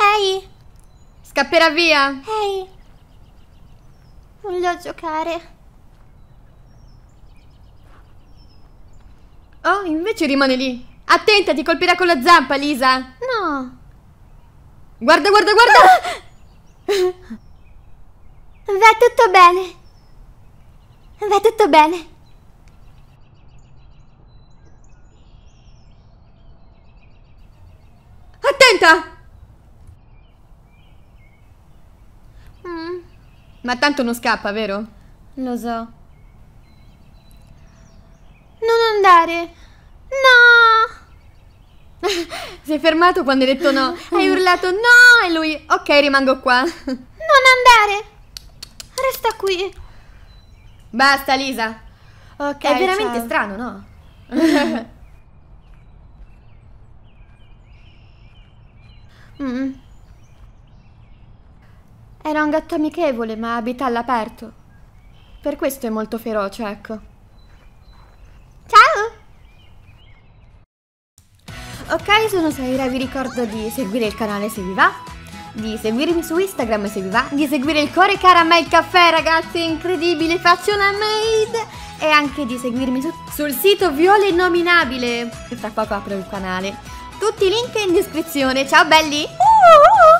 Ehi! Scapperà via! Ehi! Voglio giocare. Oh, invece rimane lì. Attenta, ti colpirà con la zampa, Lisa. No. Guarda, guarda, guarda. Ah! Va tutto bene. Va tutto bene. Attenta! Ma tanto non scappa, vero? Lo so. Non andare! No! si è fermato quando hai detto no. Hai mm. urlato no! E lui, ok, rimango qua. non andare! Resta qui. Basta, Lisa. Ok. È veramente ciao. strano, no? mm. Era un gatto amichevole, ma abita all'aperto. Per questo è molto feroce, ecco. Ciao! Ok, sono Saira, vi ricordo di seguire il canale se vi va, di seguirmi su Instagram se vi va, di seguire il Core Caramel Caffè ragazzi, incredibile, faccio una maid! E anche di seguirmi su sul sito Viola Innominabile, e fra poco apro il canale. Tutti i link in descrizione, ciao belli! Uh, uh, uh.